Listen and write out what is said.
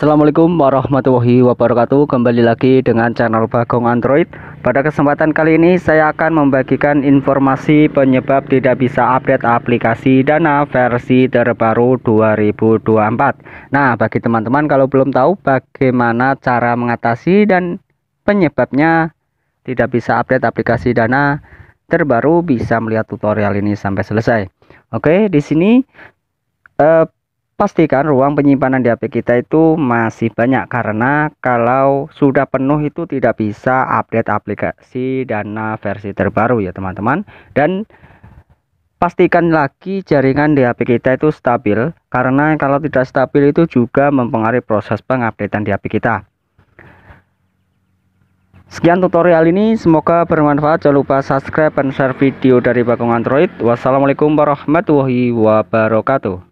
Assalamualaikum warahmatullahi wabarakatuh Kembali lagi dengan channel Bagong Android Pada kesempatan kali ini saya akan membagikan informasi penyebab tidak bisa update aplikasi Dana versi terbaru 2024 Nah bagi teman-teman kalau belum tahu bagaimana cara mengatasi dan penyebabnya tidak bisa update aplikasi Dana terbaru bisa melihat tutorial ini sampai selesai Oke di sini eh, pastikan ruang penyimpanan di HP kita itu masih banyak karena kalau sudah penuh itu tidak bisa update aplikasi Dana versi terbaru ya teman-teman dan pastikan lagi jaringan di HP kita itu stabil karena kalau tidak stabil itu juga mempengaruhi proses pengupdatean di HP kita Sekian tutorial ini, semoga bermanfaat. Jangan lupa subscribe dan share video dari Bagong Android. Wassalamualaikum warahmatullahi wabarakatuh.